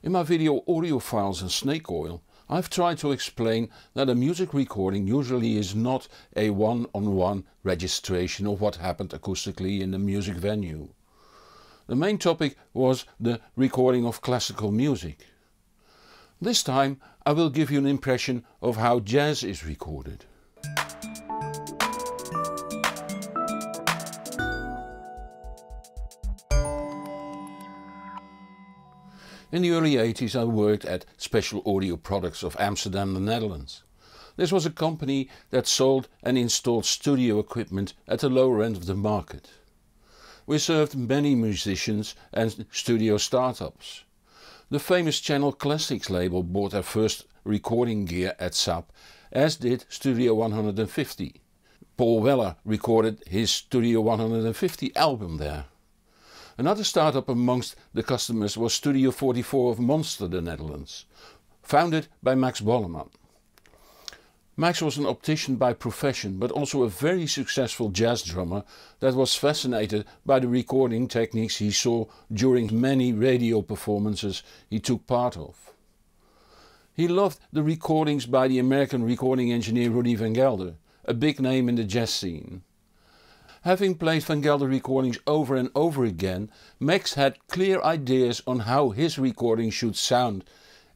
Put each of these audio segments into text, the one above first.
In my video Audio Files and Snake Oil I've tried to explain that a music recording usually is not a one-on-one -on -one registration of what happened acoustically in the music venue. The main topic was the recording of classical music. This time I will give you an impression of how jazz is recorded. In the early 80s I worked at Special Audio Products of Amsterdam, the Netherlands. This was a company that sold and installed studio equipment at the lower end of the market. We served many musicians and studio startups. The famous Channel Classics label bought their first recording gear at SAP, as did Studio 150. Paul Weller recorded his Studio 150 album there. Another startup amongst the customers was Studio 44 of Monster, the Netherlands, founded by Max Bolleman. Max was an optician by profession, but also a very successful jazz drummer that was fascinated by the recording techniques he saw during many radio performances he took part of. He loved the recordings by the American recording engineer Rudy Van Gelder, a big name in the jazz scene. Having played Van Gelder recordings over and over again, Max had clear ideas on how his recording should sound.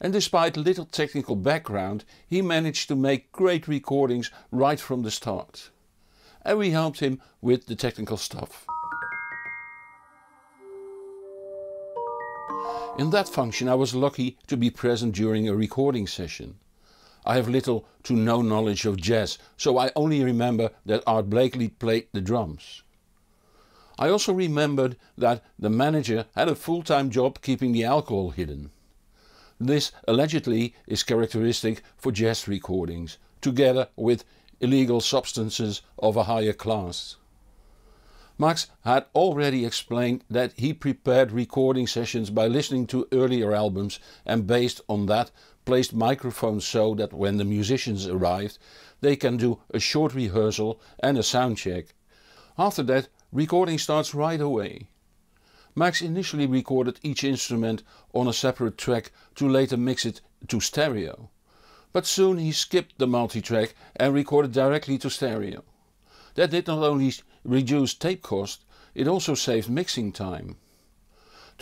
And despite little technical background, he managed to make great recordings right from the start. And we helped him with the technical stuff. In that function I was lucky to be present during a recording session. I have little to no knowledge of jazz, so I only remember that Art Blakey played the drums. I also remembered that the manager had a full-time job keeping the alcohol hidden. This allegedly is characteristic for jazz recordings, together with illegal substances of a higher class. Max had already explained that he prepared recording sessions by listening to earlier albums and based on that placed microphones so that when the musicians arrived they can do a short rehearsal and a sound check. After that recording starts right away. Max initially recorded each instrument on a separate track to later mix it to stereo. But soon he skipped the multitrack and recorded directly to stereo. That did not only reduce tape cost, it also saved mixing time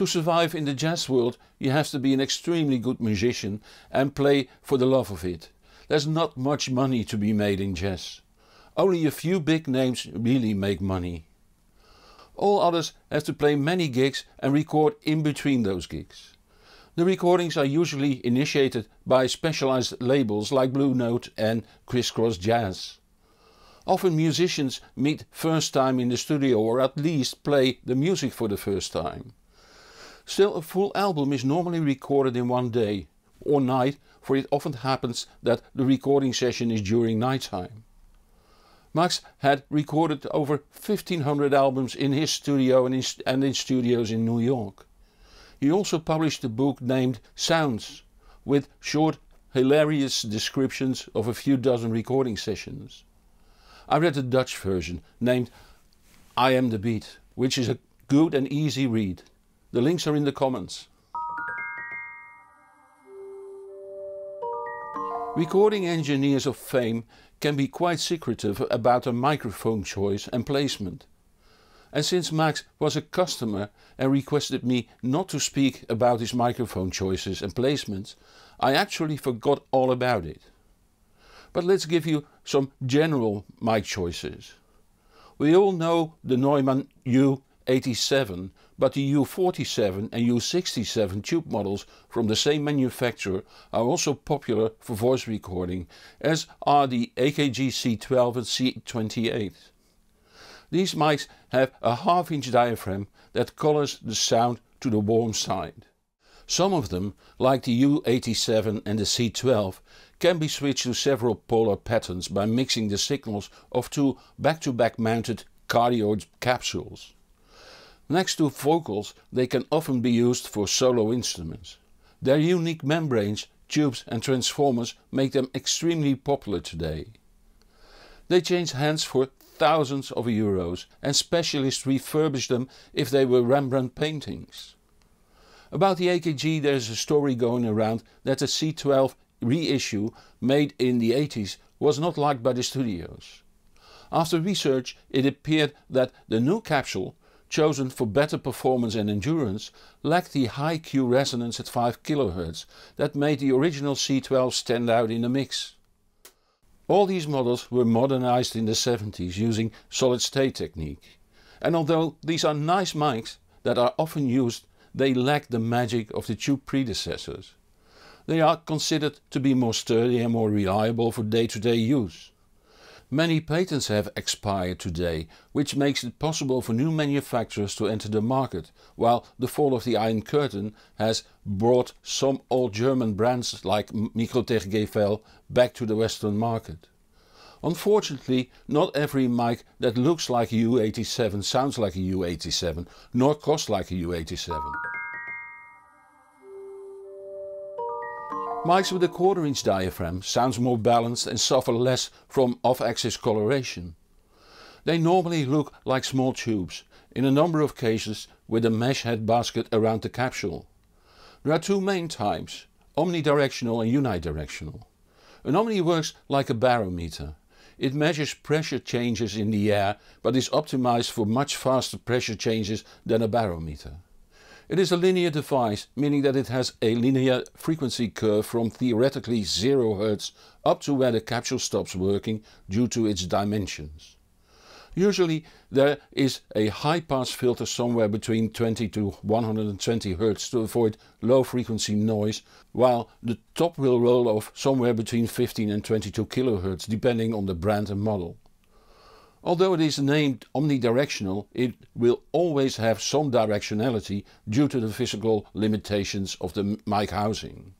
to survive in the jazz world, you have to be an extremely good musician and play for the love of it. There's not much money to be made in jazz. Only a few big names really make money. All others have to play many gigs and record in between those gigs. The recordings are usually initiated by specialized labels like Blue Note and Crisscross Jazz. Often musicians meet first time in the studio or at least play the music for the first time. Still, a full album is normally recorded in one day or night, for it often happens that the recording session is during nighttime. Max had recorded over 1500 albums in his studio and in, and in studios in New York. He also published a book named Sounds, with short, hilarious descriptions of a few dozen recording sessions. I read the Dutch version named I Am the Beat, which is a good and easy read. The links are in the comments. Recording engineers of fame can be quite secretive about their microphone choice and placement. And since Max was a customer and requested me not to speak about his microphone choices and placements, I actually forgot all about it. But let's give you some general mic choices. We all know the Neumann U87 but the U47 and U67 tube models from the same manufacturer are also popular for voice recording, as are the AKG C12 and C28. These mics have a half inch diaphragm that colors the sound to the warm side. Some of them, like the U87 and the C12, can be switched to several polar patterns by mixing the signals of two back-to-back -back mounted cardioid capsules. Next to vocals, they can often be used for solo instruments. Their unique membranes, tubes and transformers make them extremely popular today. They change hands for thousands of euros and specialists refurbish them if they were Rembrandt paintings. About the AKG there is a story going around that the C12 reissue made in the 80s was not liked by the studios. After research it appeared that the new capsule chosen for better performance and endurance, lacked the high Q resonance at 5 kHz that made the original C12 stand out in the mix. All these models were modernized in the 70s using solid-state technique. And although these are nice mics that are often used, they lack the magic of the tube predecessors. They are considered to be more sturdy and more reliable for day-to-day -day use. Many patents have expired today, which makes it possible for new manufacturers to enter the market, while the fall of the Iron Curtain has brought some old German brands like Microtech Gefell back to the Western market. Unfortunately, not every mic that looks like a U87 sounds like a U87, nor costs like a U87. Mics with a quarter inch diaphragm sounds more balanced and suffer less from off-axis coloration. They normally look like small tubes, in a number of cases with a mesh head basket around the capsule. There are two main types, omnidirectional and unidirectional. An omni works like a barometer. It measures pressure changes in the air but is optimized for much faster pressure changes than a barometer. It is a linear device, meaning that it has a linear frequency curve from theoretically 0 Hz up to where the capsule stops working due to its dimensions. Usually there is a high pass filter somewhere between 20 to 120 Hz to avoid low frequency noise, while the top will roll off somewhere between 15 and 22 kHz depending on the brand and model. Although it is named omnidirectional, it will always have some directionality due to the physical limitations of the mic housing.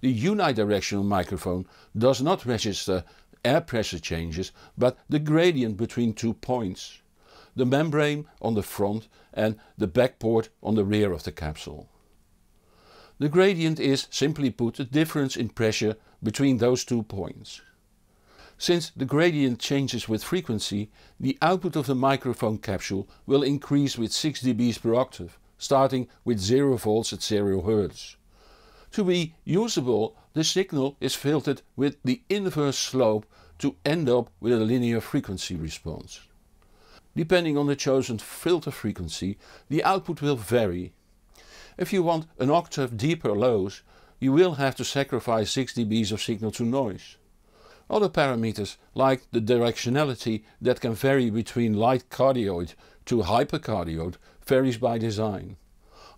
The unidirectional microphone does not register air pressure changes but the gradient between two points, the membrane on the front and the back port on the rear of the capsule. The gradient is, simply put, the difference in pressure between those two points. Since the gradient changes with frequency, the output of the microphone capsule will increase with 6 dBs per octave, starting with 0 volts at 0 Hz. To be usable, the signal is filtered with the inverse slope to end up with a linear frequency response. Depending on the chosen filter frequency, the output will vary. If you want an octave deeper lows, you will have to sacrifice 6 dBs of signal to noise. Other parameters like the directionality that can vary between light cardioid to hypercardioid varies by design.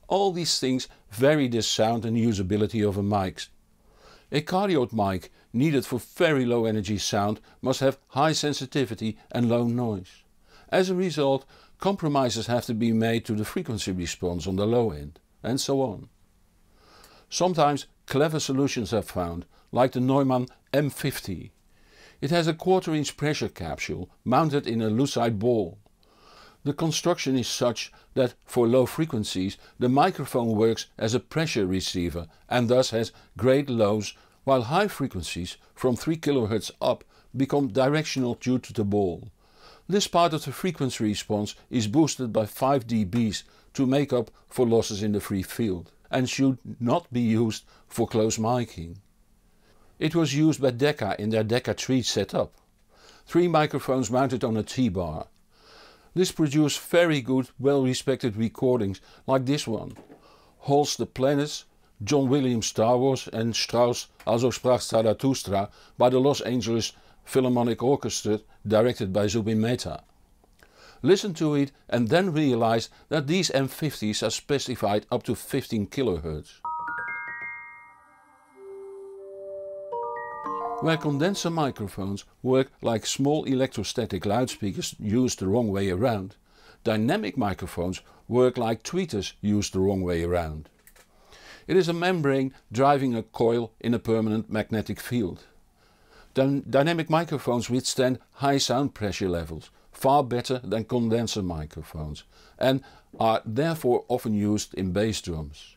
All these things vary the sound and usability of a mic. A cardioid mic needed for very low energy sound must have high sensitivity and low noise. As a result compromises have to be made to the frequency response on the low end and so on. Sometimes clever solutions are found like the Neumann M50 it has a quarter inch pressure capsule mounted in a lucite ball. The construction is such that for low frequencies the microphone works as a pressure receiver and thus has great lows while high frequencies from 3 kHz up become directional due to the ball. This part of the frequency response is boosted by 5 dBs to make up for losses in the free field and should not be used for close miking. It was used by Decca in their Decca 3 setup. Three microphones mounted on a T-bar. This produced very good, well-respected recordings like this one. Holst the Planets, John Williams Star Wars and Strauss Also Sprach Zarathustra by the Los Angeles Philharmonic Orchestra directed by Zubin Mehta. Listen to it and then realize that these M50s are specified up to 15 kHz. Where condenser microphones work like small electrostatic loudspeakers used the wrong way around, dynamic microphones work like tweeters used the wrong way around. It is a membrane driving a coil in a permanent magnetic field. Dyn dynamic microphones withstand high sound pressure levels, far better than condenser microphones, and are therefore often used in bass drums.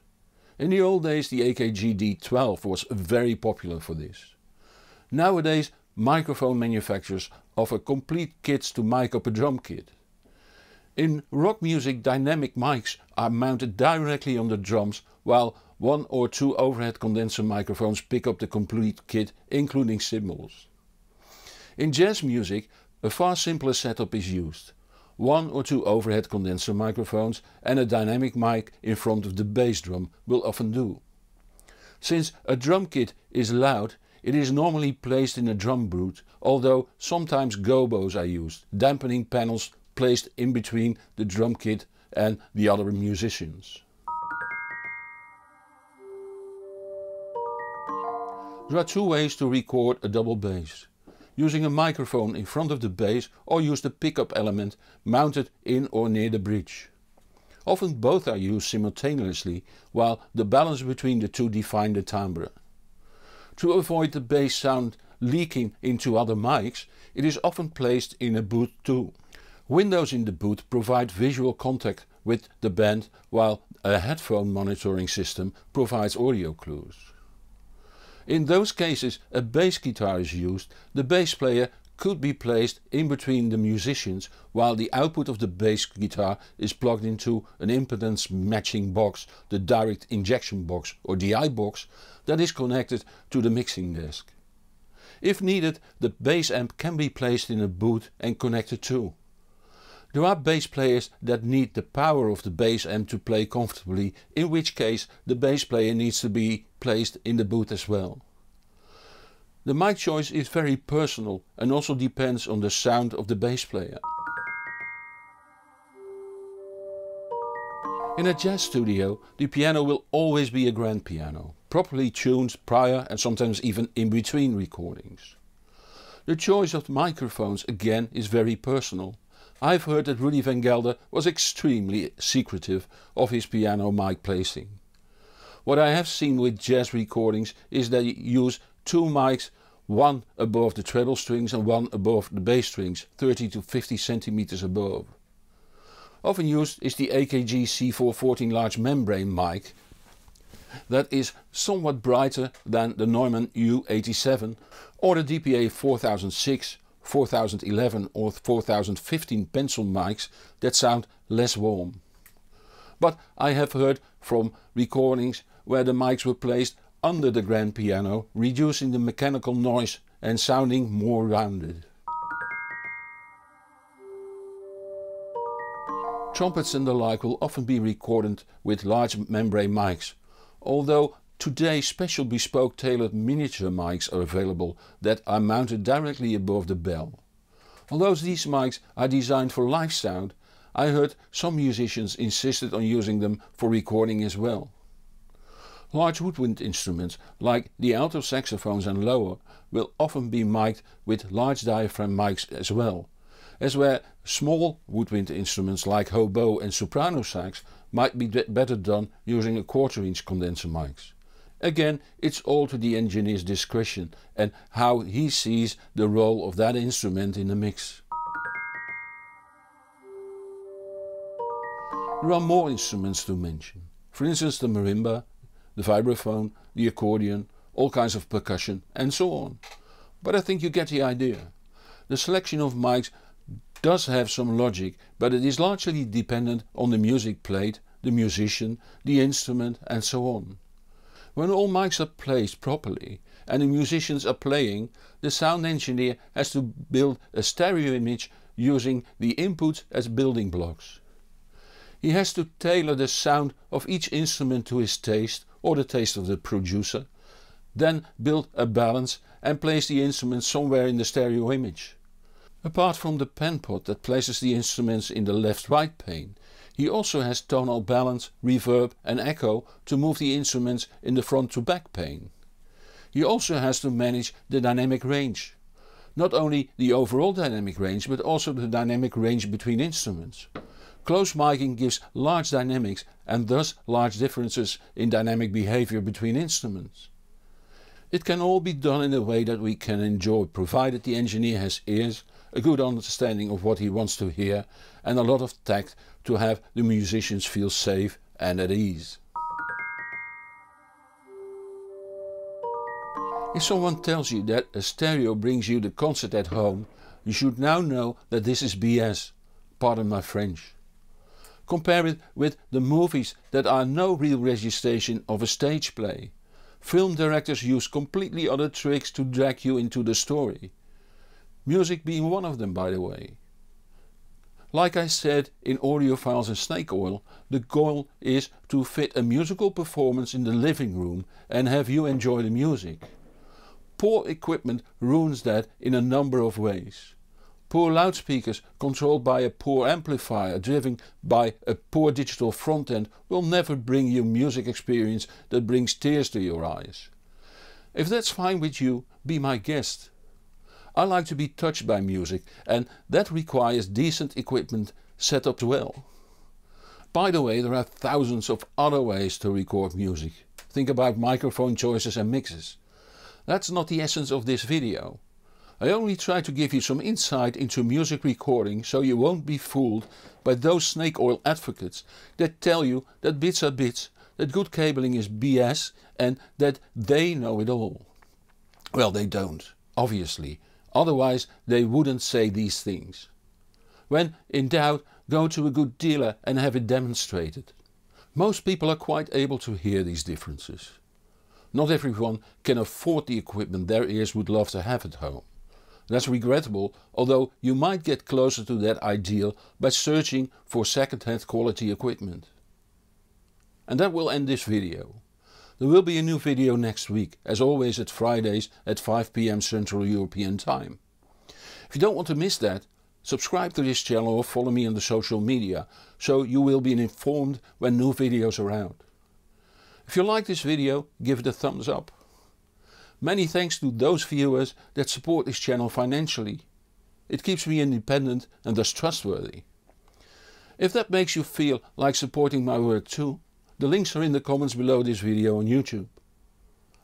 In the old days the AKG D12 was very popular for this. Nowadays, microphone manufacturers offer complete kits to mic up a drum kit. In rock music, dynamic mics are mounted directly on the drums, while one or two overhead condenser microphones pick up the complete kit, including cymbals. In jazz music, a far simpler setup is used. One or two overhead condenser microphones and a dynamic mic in front of the bass drum will often do. Since a drum kit is loud, it is normally placed in a drum brute, although sometimes gobos are used, dampening panels placed in between the drum kit and the other musicians. There are two ways to record a double bass. Using a microphone in front of the bass or use the pickup element mounted in or near the bridge. Often both are used simultaneously, while the balance between the two define the timbre. To avoid the bass sound leaking into other mics, it is often placed in a boot too. Windows in the boot provide visual contact with the band while a headphone monitoring system provides audio clues. In those cases a bass guitar is used, the bass player could be placed in between the musicians while the output of the bass guitar is plugged into an impedance matching box, the direct injection box or DI box that is connected to the mixing desk. If needed, the bass amp can be placed in a boot and connected too. There are bass players that need the power of the bass amp to play comfortably, in which case the bass player needs to be placed in the boot as well. The mic choice is very personal and also depends on the sound of the bass player. In a jazz studio, the piano will always be a grand piano, properly tuned prior and sometimes even in between recordings. The choice of the microphones again is very personal. I've heard that Rudy van Gelder was extremely secretive of his piano mic placing. What I have seen with jazz recordings is you use two mics, one above the treble strings and one above the bass strings, 30 to 50 centimeters above. Often used is the AKG C414 large membrane mic that is somewhat brighter than the Neumann U87 or the DPA 4006, 4011 or 4015 pencil mics that sound less warm. But I have heard from recordings where the mics were placed under the grand piano, reducing the mechanical noise and sounding more rounded. Trumpets and the like will often be recorded with large membrane mics, although today special bespoke tailored miniature mics are available that are mounted directly above the bell. Although these mics are designed for live sound, I heard some musicians insisted on using them for recording as well. Large woodwind instruments, like the alto saxophones and lower, will often be mic'd with large diaphragm mics as well, as where small woodwind instruments like hobo and soprano sax might be better done using a quarter-inch condenser mics. Again, it's all to the engineer's discretion and how he sees the role of that instrument in the mix. There are more instruments to mention. For instance, the marimba, the vibraphone, the accordion, all kinds of percussion and so on. But I think you get the idea. The selection of mics does have some logic, but it is largely dependent on the music played, the musician, the instrument and so on. When all mics are placed properly and the musicians are playing, the sound engineer has to build a stereo image using the inputs as building blocks. He has to tailor the sound of each instrument to his taste or the taste of the producer, then build a balance and place the instruments somewhere in the stereo image. Apart from the pen pot that places the instruments in the left-right pane, he also has tonal balance, reverb and echo to move the instruments in the front to back pane. He also has to manage the dynamic range. Not only the overall dynamic range but also the dynamic range between instruments. Close miking gives large dynamics and thus large differences in dynamic behavior between instruments. It can all be done in a way that we can enjoy provided the engineer has ears, a good understanding of what he wants to hear and a lot of tact to have the musicians feel safe and at ease. If someone tells you that a stereo brings you the concert at home, you should now know that this is BS. Pardon my French. Compare it with the movies that are no real registration of a stage play. Film directors use completely other tricks to drag you into the story. Music being one of them by the way. Like I said in audiophiles and Snake Oil, the goal is to fit a musical performance in the living room and have you enjoy the music. Poor equipment ruins that in a number of ways poor loudspeakers controlled by a poor amplifier driven by a poor digital front end will never bring you music experience that brings tears to your eyes. If that's fine with you, be my guest. I like to be touched by music and that requires decent equipment set up well. By the way, there are thousands of other ways to record music. Think about microphone choices and mixes. That's not the essence of this video. I only try to give you some insight into music recording so you won't be fooled by those snake oil advocates that tell you that bits are bits, that good cabling is BS and that they know it all. Well, they don't, obviously. Otherwise, they wouldn't say these things. When in doubt, go to a good dealer and have it demonstrated. Most people are quite able to hear these differences. Not everyone can afford the equipment their ears would love to have at home. That's regrettable, although you might get closer to that ideal by searching for second-hand quality equipment. And that will end this video. There will be a new video next week, as always at Fridays at 5pm Central European time. If you don't want to miss that, subscribe to this channel or follow me on the social media, so you will be informed when new videos are out. If you like this video, give it a thumbs up. Many thanks to those viewers that support this channel financially. It keeps me independent and thus trustworthy. If that makes you feel like supporting my work too, the links are in the comments below this video on YouTube.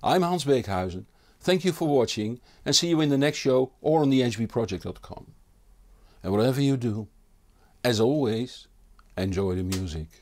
I'm Hans Beekhuizen, thank you for watching and see you in the next show or on thehbproject.com. And whatever you do, as always, enjoy the music.